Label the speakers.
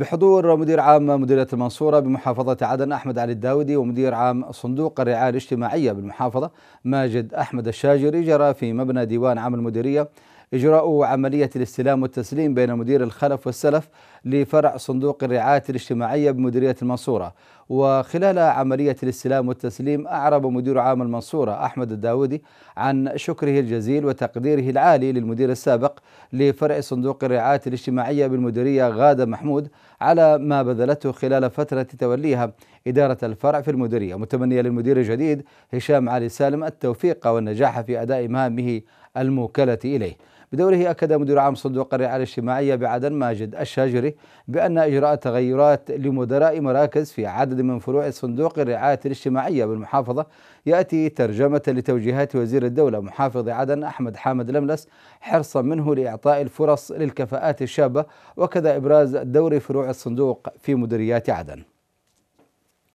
Speaker 1: بحضور مدير عام مديرية المنصورة بمحافظة عدن أحمد علي الداودي ومدير عام صندوق الرعاية الاجتماعية بالمحافظة ماجد أحمد الشاجري جرى في مبنى ديوان عام المديرية إجراء عملية الاستلام والتسليم بين مدير الخلف والسلف لفرع صندوق الرعاية الاجتماعية بمديرية المنصورة وخلال عملية الاستلام والتسليم أعرب مدير عام المنصورة أحمد الداودي عن شكره الجزيل وتقديره العالي للمدير السابق لفرع صندوق الرعاية الاجتماعية بالمديرية غادة محمود على ما بذلته خلال فترة توليها إدارة الفرع في المديرية متمنية للمدير الجديد هشام علي سالم التوفيق والنجاح في أداء مهامه الموكلة إليه بدوره أكد مدير عام صندوق الرعاية الاجتماعية بعدن ماجد الشاجري بأن إجراء تغيرات لمدراء مراكز في عدد من فروع صندوق الرعاية الاجتماعية بالمحافظة يأتي ترجمة لتوجيهات وزير الدولة محافظ عدن أحمد حامد لملس حرصا منه لإعطاء الفرص للكفاءات الشابة وكذا إبراز دور فروع الصندوق في مديريات عدن